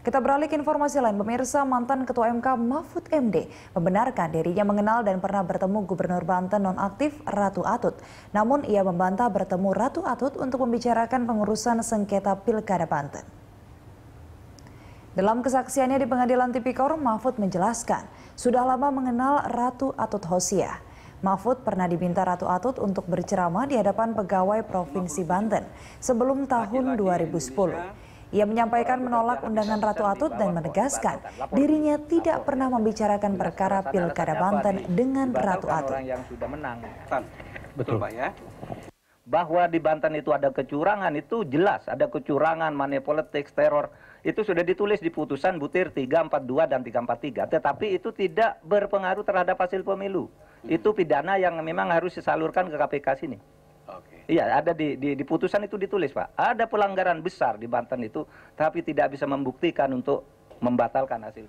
Kita beralih ke informasi lain, pemirsa mantan Ketua MK Mahfud MD membenarkan dirinya mengenal dan pernah bertemu Gubernur Banten nonaktif Ratu Atut. Namun ia membantah bertemu Ratu Atut untuk membicarakan pengurusan sengketa Pilkada Banten. Dalam kesaksiannya di pengadilan tipikor, Mahfud menjelaskan sudah lama mengenal Ratu Atut Hosia. Mahfud pernah diminta Ratu Atut untuk berceramah di hadapan pegawai Provinsi Banten sebelum tahun 2010. Ia menyampaikan menolak undangan Ratu Atut dan menegaskan dirinya tidak pernah membicarakan perkara Pilkada Banten dengan Ratu Atut. Betul Pak ya. Bahwa di Banten itu ada kecurangan itu jelas, ada kecurangan, money politics, teror. Itu sudah ditulis di putusan butir 342 dan 343, tetapi itu tidak berpengaruh terhadap hasil pemilu. Itu pidana yang memang harus disalurkan ke KPK sini. Okay. Iya, ada di, di, di putusan itu ditulis, Pak. Ada pelanggaran besar di Banten itu, tapi tidak bisa membuktikan untuk membatalkan hasil.